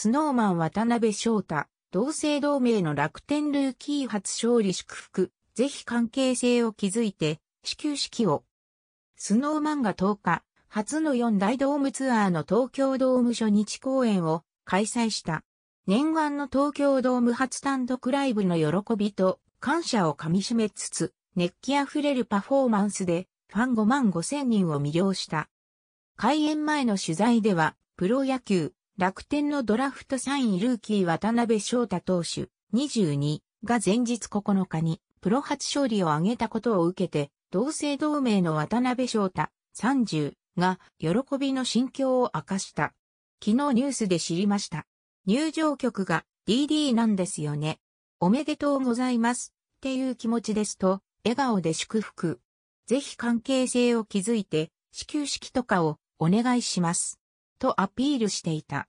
スノーマン渡辺翔太、同姓同名の楽天ルーキー初勝利祝福、ぜひ関係性を築いて、始球式を。スノーマンが10日、初の4大ドームツアーの東京ドーム初日公演を開催した。念願の東京ドーム初単独ライブの喜びと感謝をかみしめつつ、熱気あふれるパフォーマンスでファン5万5千人を魅了した。開演前の取材では、プロ野球、楽天のドラフト3位ルーキー渡辺翔太投手22が前日9日にプロ初勝利を挙げたことを受けて、同姓同名の渡辺翔太30が喜びの心境を明かした。昨日ニュースで知りました。入場曲が DD なんですよね。おめでとうございます。っていう気持ちですと、笑顔で祝福。ぜひ関係性を築いて、始球式とかをお願いします。とアピールしていた。